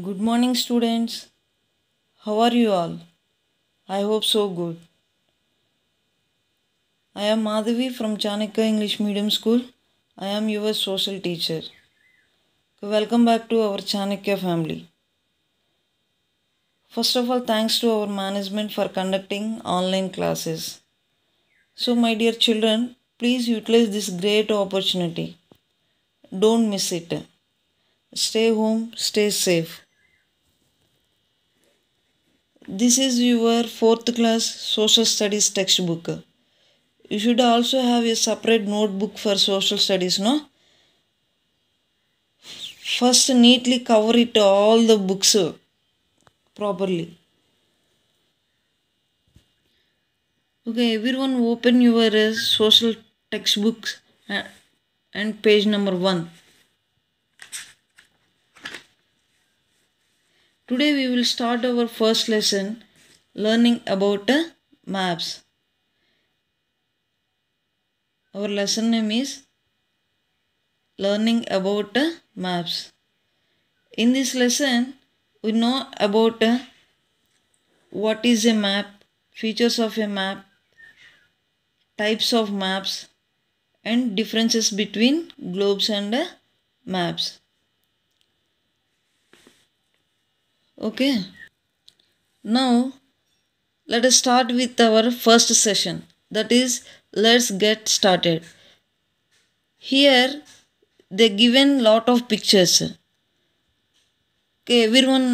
Good morning, students. How are you all? I hope so good. I am Madhavi from Chanakya English Medium School. I am your social teacher. Welcome back to our Chanakya family. First of all, thanks to our management for conducting online classes. So, my dear children, please utilize this great opportunity. Don't miss it. Stay home, stay safe. This is your fourth class social studies textbook. You should also have a separate notebook for social studies, no? First, neatly cover it all the books properly. Okay, everyone open your uh, social textbooks uh, and page number 1. Today we will start our first lesson learning about uh, maps. Our lesson name is learning about uh, maps. In this lesson we know about uh, what is a map, features of a map, types of maps and differences between globes and uh, maps. okay now let us start with our first session that is let's get started here they given lot of pictures okay everyone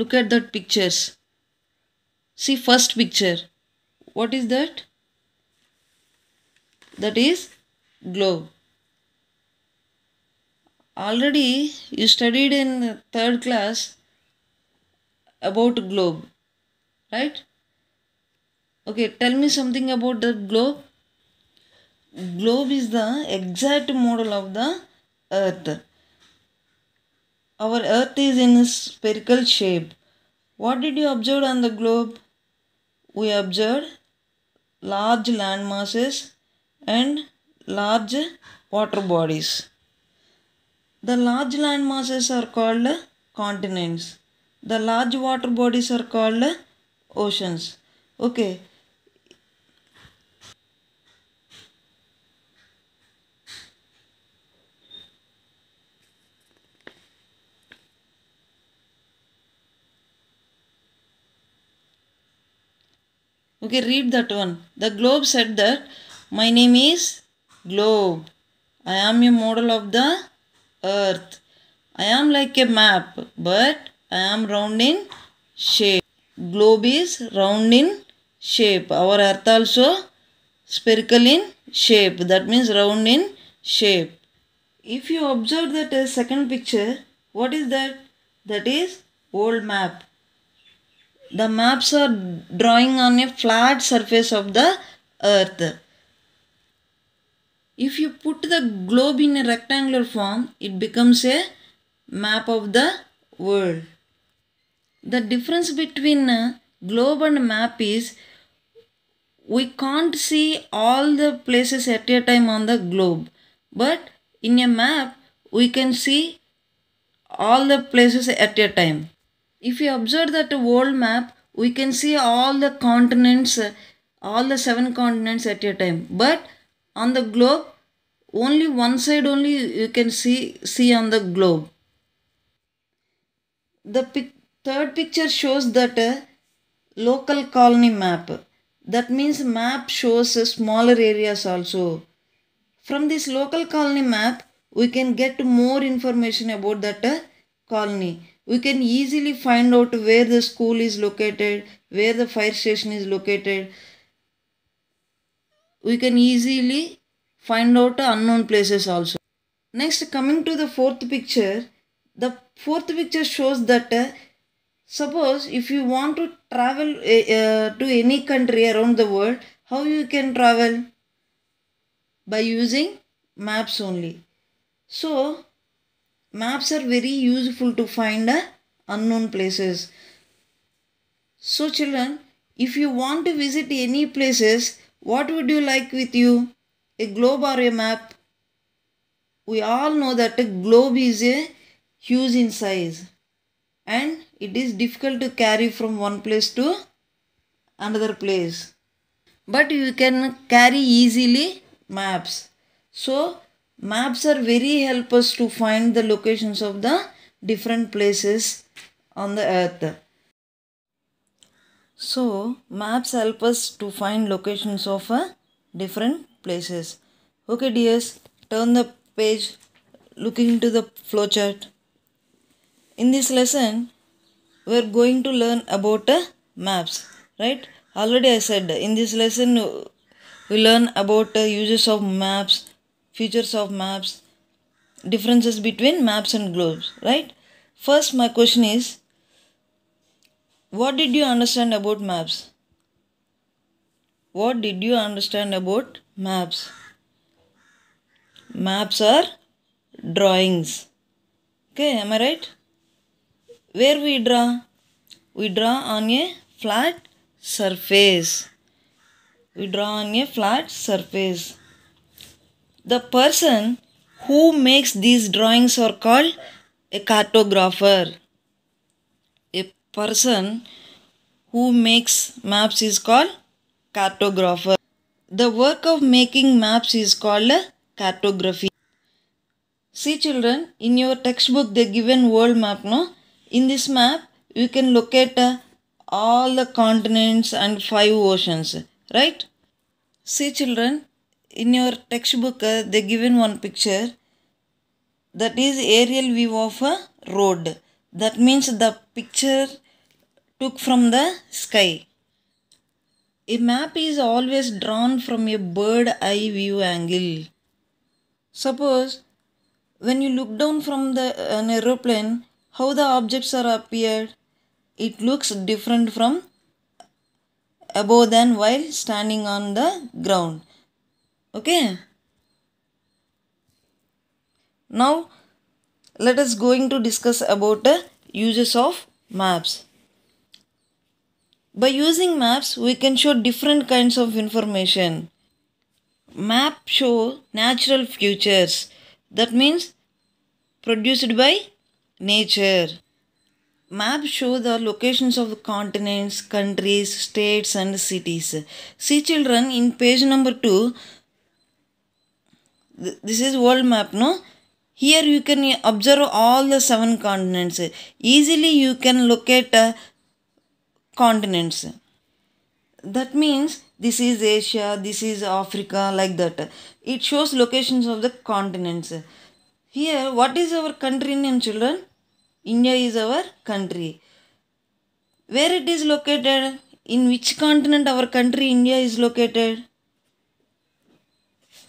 look at that pictures see first picture what is that that is globe already you studied in third class about globe right okay tell me something about the globe globe is the exact model of the earth our earth is in a spherical shape what did you observe on the globe we observed large land masses and large water bodies the large land masses are called continents. The large water bodies are called oceans. Okay. Okay, read that one. The globe said that my name is globe. I am a model of the earth. I am like a map, but I am round in shape. Globe is round in shape. Our earth also spherical in shape. That means round in shape. If you observe that uh, second picture, what is that? That is old map. The maps are drawing on a flat surface of the earth. If you put the globe in a rectangular form, it becomes a map of the world. The difference between globe and map is we can't see all the places at a time on the globe. But in a map, we can see all the places at a time. If you observe that world map, we can see all the continents, all the seven continents at a time. But on the globe, only one side only you can see see on the globe the pic third picture shows that uh, local colony map that means map shows uh, smaller areas also from this local colony map we can get more information about that uh, colony we can easily find out where the school is located where the fire station is located we can easily find out unknown places also. Next, coming to the fourth picture, the fourth picture shows that uh, suppose if you want to travel uh, to any country around the world, how you can travel? By using maps only. So, maps are very useful to find uh, unknown places. So, children, if you want to visit any places, what would you like with you? a globe or a map we all know that a globe is a huge in size and it is difficult to carry from one place to another place but you can carry easily maps so maps are very help us to find the locations of the different places on the earth so maps help us to find locations of a different places. Okay dears, turn the page looking into the flowchart. In this lesson, we are going to learn about uh, maps, right? Already I said in this lesson we learn about uh, uses of maps, features of maps, differences between maps and globes, right? First my question is what did you understand about maps? What did you understand about maps? Maps are drawings. Okay, am I right? Where we draw? We draw on a flat surface. We draw on a flat surface. The person who makes these drawings are called a cartographer. A person who makes maps is called cartographer. The work of making maps is called cartography. See children, in your textbook they given world map, no? In this map, you can locate uh, all the continents and five oceans, right? See children, in your textbook uh, they given one picture that is aerial view of a road. That means the picture took from the sky. A map is always drawn from a bird eye view angle. Suppose when you look down from the, an aeroplane, how the objects are appeared? It looks different from above than while standing on the ground. Okay? Now, let us going to discuss about the uses of maps. By using maps, we can show different kinds of information. Map show natural features. That means produced by nature. Map show the locations of the continents, countries, states and cities. See children in page number 2. This is world map no? Here you can observe all the seven continents. Easily you can locate uh, continents. That means this is Asia, this is Africa, like that. It shows locations of the continents. Here, what is our country name, children? India is our country. Where it is located? In which continent our country India is located?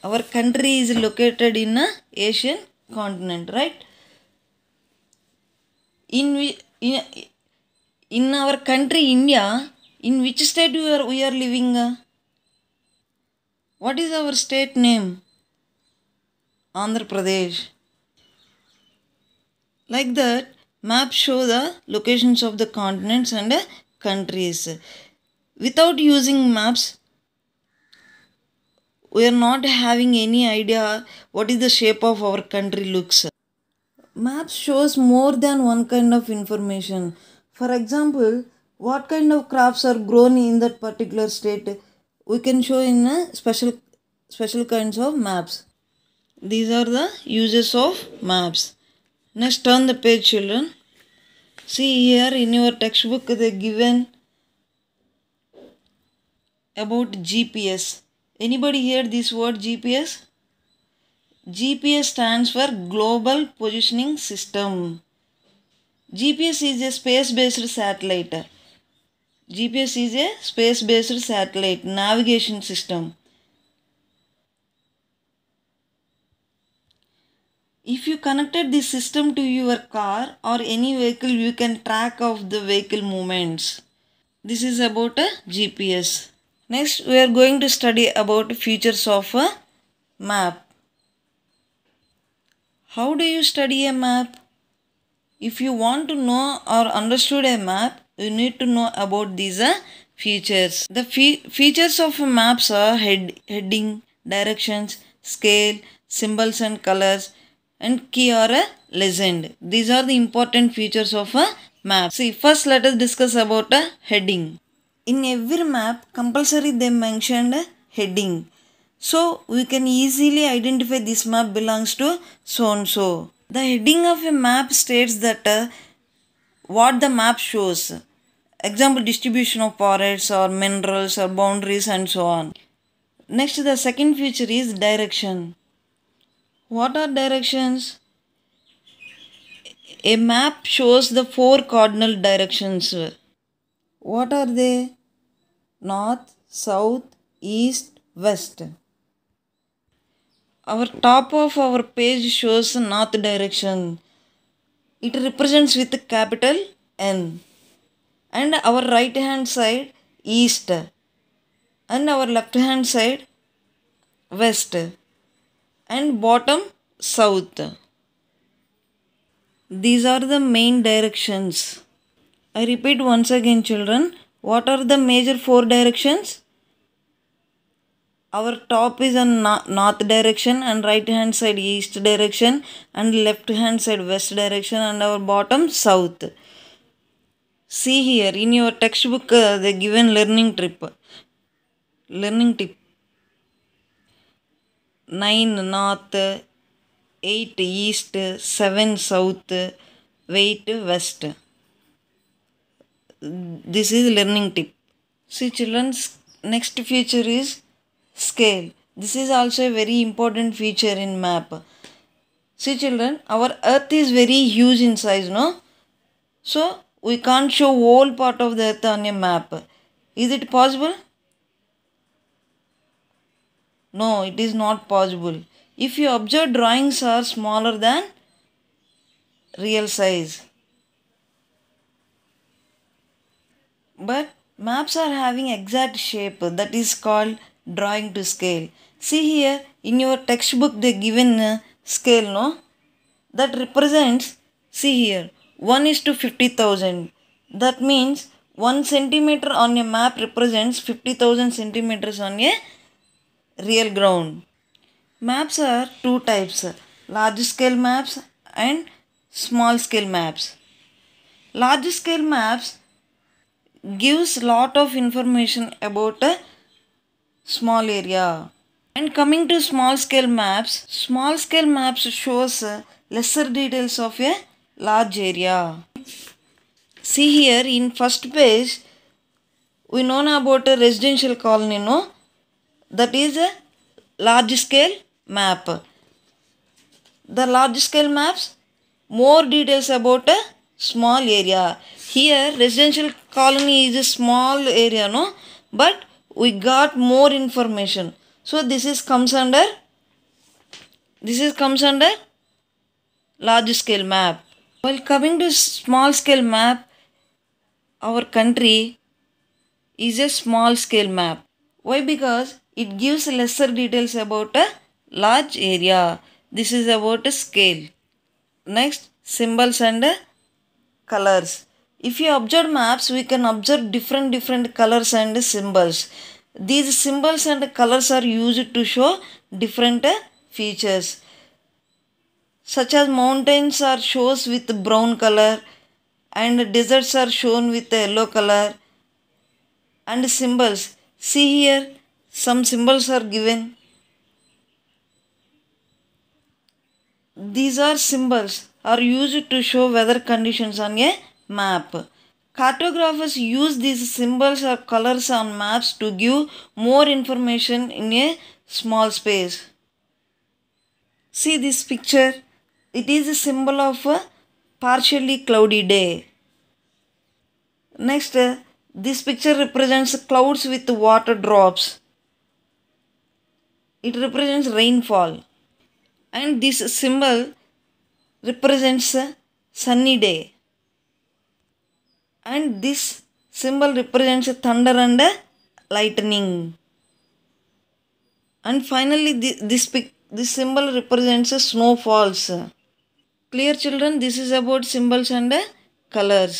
Our country is located in a Asian continent, right? In, in in our country India, in which state we are, we are living? Uh? What is our state name? Andhra Pradesh. Like that, map show the locations of the continents and uh, countries. Without using maps, we are not having any idea what is the shape of our country looks. Maps shows more than one kind of information. For example, what kind of crops are grown in that particular state, we can show in a special, special kinds of maps. These are the uses of maps. Next, turn the page children. See here in your textbook they given about GPS. Anybody hear this word GPS? GPS stands for Global Positioning System. GPS is a space-based satellite. GPS is a space-based satellite navigation system. If you connected this system to your car or any vehicle, you can track of the vehicle movements. This is about a GPS. Next, we are going to study about features of a map. How do you study a map? If you want to know or understood a map, you need to know about these uh, features. The fe features of maps are head heading, directions, scale, symbols and colors and key or a uh, legend. These are the important features of a uh, map. See, first let us discuss about a uh, heading. In every map, compulsory they mentioned a heading. So, we can easily identify this map belongs to so-and-so. The heading of a map states that uh, what the map shows. Example distribution of forests or minerals or boundaries and so on. Next the second feature is direction. What are directions? A map shows the four cardinal directions. What are they? North, South, East, West. Our top of our page shows north direction. It represents with capital N. And our right hand side east. And our left hand side west. And bottom south. These are the main directions. I repeat once again children. What are the major four directions? our top is a north direction and right hand side east direction and left hand side west direction and our bottom south see here in your textbook uh, the given learning trip learning tip 9 north 8 east 7 south eight west this is learning tip see children next feature is scale. This is also a very important feature in map. See children, our earth is very huge in size, no? So, we can't show whole part of the earth on a map. Is it possible? No, it is not possible. If you observe drawings are smaller than real size. But maps are having exact shape that is called drawing to scale. See here in your textbook they given uh, scale no that represents see here 1 is to 50,000 that means 1 centimeter on a map represents 50,000 centimeters on a real ground. Maps are two types large scale maps and small scale maps. Large scale maps gives lot of information about a uh, small area. And coming to small scale maps, small scale maps shows uh, lesser details of a large area. See here in first page, we know about a residential colony, no? That is a large scale map. The large scale maps, more details about a small area. Here residential colony is a small area, no? But we got more information so this is comes under this is comes under large scale map while coming to small scale map our country is a small scale map why because it gives lesser details about a large area this is about a scale next symbols and colors if you observe maps, we can observe different different colors and symbols. These symbols and colors are used to show different features such as mountains are shows with brown color and deserts are shown with yellow color and symbols see here some symbols are given these are symbols are used to show weather conditions on a map. Cartographers use these symbols or colors on maps to give more information in a small space. See this picture. It is a symbol of a partially cloudy day. Next, uh, this picture represents clouds with water drops. It represents rainfall. And this symbol represents a sunny day and this symbol represents thunder and lightning and finally this this, this symbol represents snowfalls clear children this is about symbols and uh, colors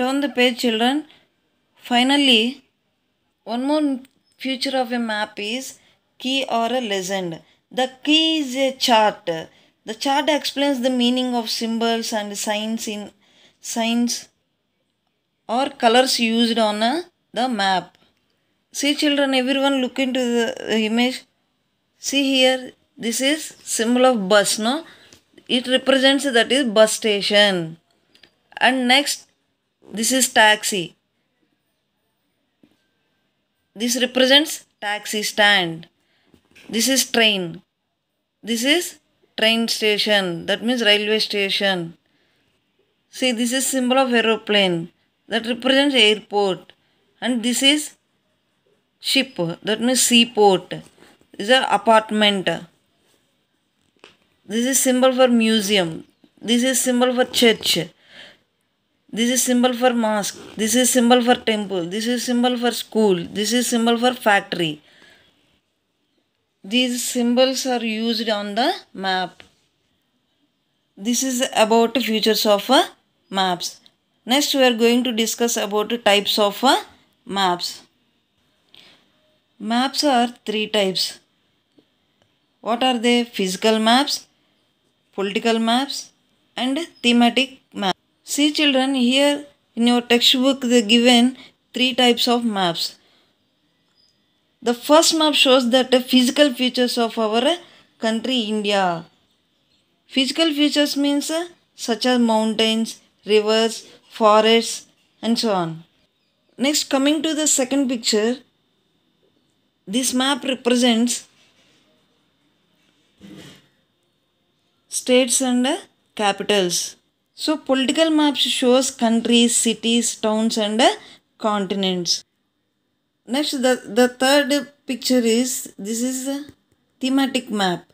turn the page children finally one more future of a map is key or a legend the key is a chart the chart explains the meaning of symbols and signs in signs or colors used on uh, the map. See children, everyone look into the image. See here, this is symbol of bus, no? It represents that is bus station. And next, this is taxi. This represents taxi stand. This is train. This is train station. That means railway station. See this is symbol of aeroplane that represents airport and this is ship that means seaport. This is apartment. This is symbol for museum. This is symbol for church. This is symbol for mosque. This is symbol for temple. This is symbol for school. This is symbol for factory. These symbols are used on the map. This is about features of a maps. Next we are going to discuss about types of uh, maps. Maps are three types. What are they? Physical maps, political maps and thematic maps. See children here in your textbook they given three types of maps. The first map shows that the physical features of our country India. Physical features means uh, such as mountains, rivers, forests, and so on. Next, coming to the second picture, this map represents states and capitals. So, political maps shows countries, cities, towns, and continents. Next, the, the third picture is this is a thematic map.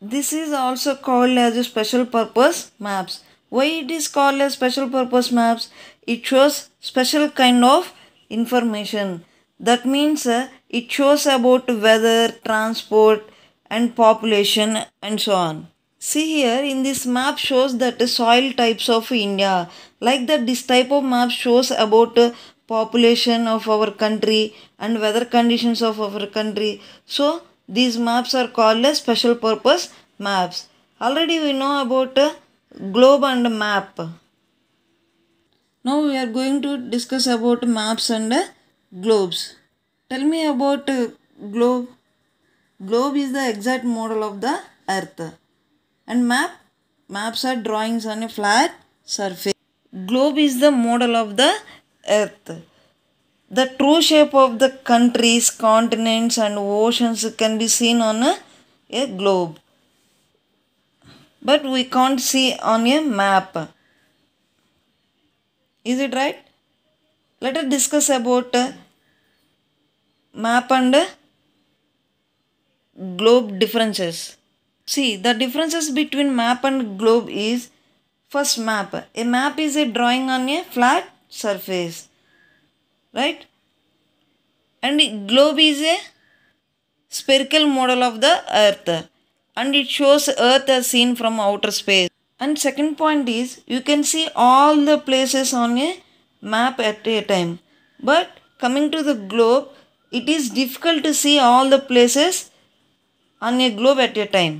This is also called as a special purpose maps. Why it is called as special purpose maps? It shows special kind of information. That means uh, it shows about weather, transport and population and so on. See here in this map shows that soil types of India. Like that this type of map shows about uh, population of our country and weather conditions of our country. So these maps are called as special purpose maps. Already we know about uh, globe and map. Now we are going to discuss about maps and uh, globes. Tell me about uh, globe. Globe is the exact model of the earth. And map? Maps are drawings on a flat surface. Globe is the model of the earth. The true shape of the countries, continents, and oceans can be seen on a, a globe, but we can't see on a map. Is it right? Let us discuss about uh, map and uh, globe differences. See, the differences between map and globe is first map. A map is a drawing on a flat surface right and globe is a spherical model of the earth and it shows earth as seen from outer space and second point is you can see all the places on a map at a time but coming to the globe it is difficult to see all the places on a globe at a time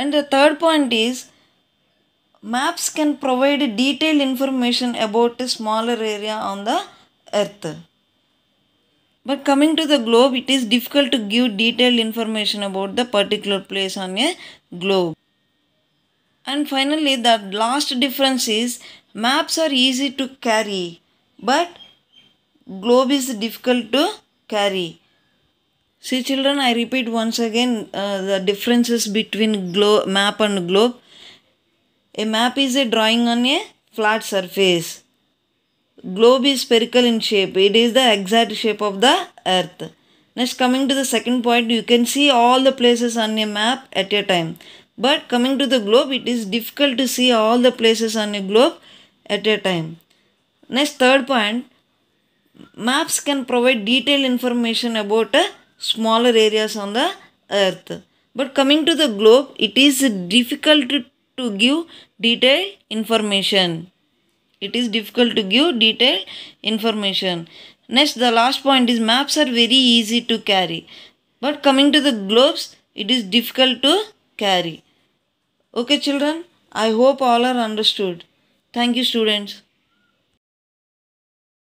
and the third point is maps can provide detailed information about a smaller area on the earth but coming to the globe, it is difficult to give detailed information about the particular place on a globe. And finally, the last difference is maps are easy to carry, but globe is difficult to carry. See children, I repeat once again uh, the differences between globe, map and globe. A map is a drawing on a flat surface globe is spherical in shape. It is the exact shape of the earth. Next, coming to the second point, you can see all the places on a map at a time. But coming to the globe, it is difficult to see all the places on a globe at a time. Next, third point, maps can provide detailed information about uh, smaller areas on the earth. But coming to the globe, it is difficult to, to give detailed information it is difficult to give detailed information. Next, the last point is maps are very easy to carry. But coming to the globes, it is difficult to carry. Okay children, I hope all are understood. Thank you students.